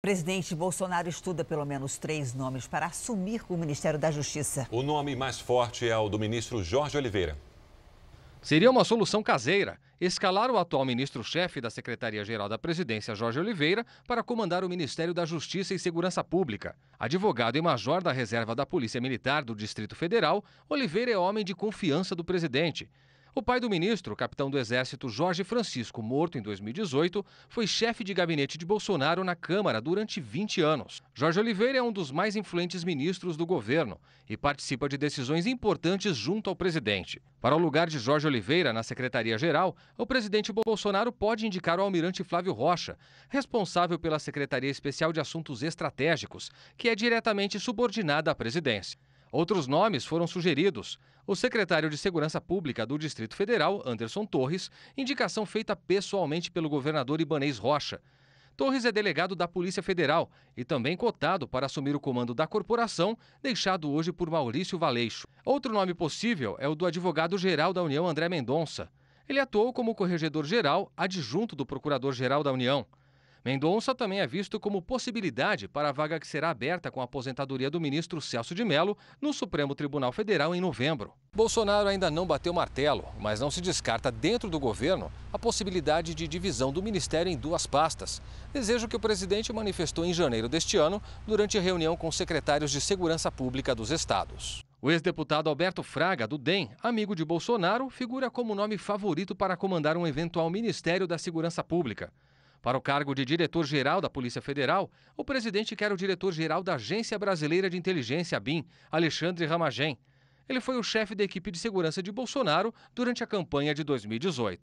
Presidente Bolsonaro estuda pelo menos três nomes para assumir o Ministério da Justiça. O nome mais forte é o do ministro Jorge Oliveira. Seria uma solução caseira escalar o atual ministro-chefe da Secretaria-Geral da Presidência, Jorge Oliveira, para comandar o Ministério da Justiça e Segurança Pública. Advogado e major da reserva da Polícia Militar do Distrito Federal, Oliveira é homem de confiança do presidente. O pai do ministro, capitão do Exército Jorge Francisco, morto em 2018, foi chefe de gabinete de Bolsonaro na Câmara durante 20 anos. Jorge Oliveira é um dos mais influentes ministros do governo e participa de decisões importantes junto ao presidente. Para o lugar de Jorge Oliveira na Secretaria-Geral, o presidente Bolsonaro pode indicar o almirante Flávio Rocha, responsável pela Secretaria Especial de Assuntos Estratégicos, que é diretamente subordinada à presidência. Outros nomes foram sugeridos. O secretário de Segurança Pública do Distrito Federal, Anderson Torres, indicação feita pessoalmente pelo governador Ibanês Rocha. Torres é delegado da Polícia Federal e também cotado para assumir o comando da corporação, deixado hoje por Maurício Valeixo. Outro nome possível é o do advogado-geral da União, André Mendonça. Ele atuou como corregedor-geral adjunto do Procurador-Geral da União. Mendonça também é visto como possibilidade para a vaga que será aberta com a aposentadoria do ministro Celso de Mello no Supremo Tribunal Federal em novembro. Bolsonaro ainda não bateu martelo, mas não se descarta dentro do governo a possibilidade de divisão do ministério em duas pastas. Desejo que o presidente manifestou em janeiro deste ano, durante reunião com secretários de Segurança Pública dos estados. O ex-deputado Alberto Fraga, do DEM, amigo de Bolsonaro, figura como nome favorito para comandar um eventual Ministério da Segurança Pública. Para o cargo de diretor-geral da Polícia Federal, o presidente quer o diretor-geral da Agência Brasileira de Inteligência, BIM, Alexandre Ramagem. Ele foi o chefe da equipe de segurança de Bolsonaro durante a campanha de 2018.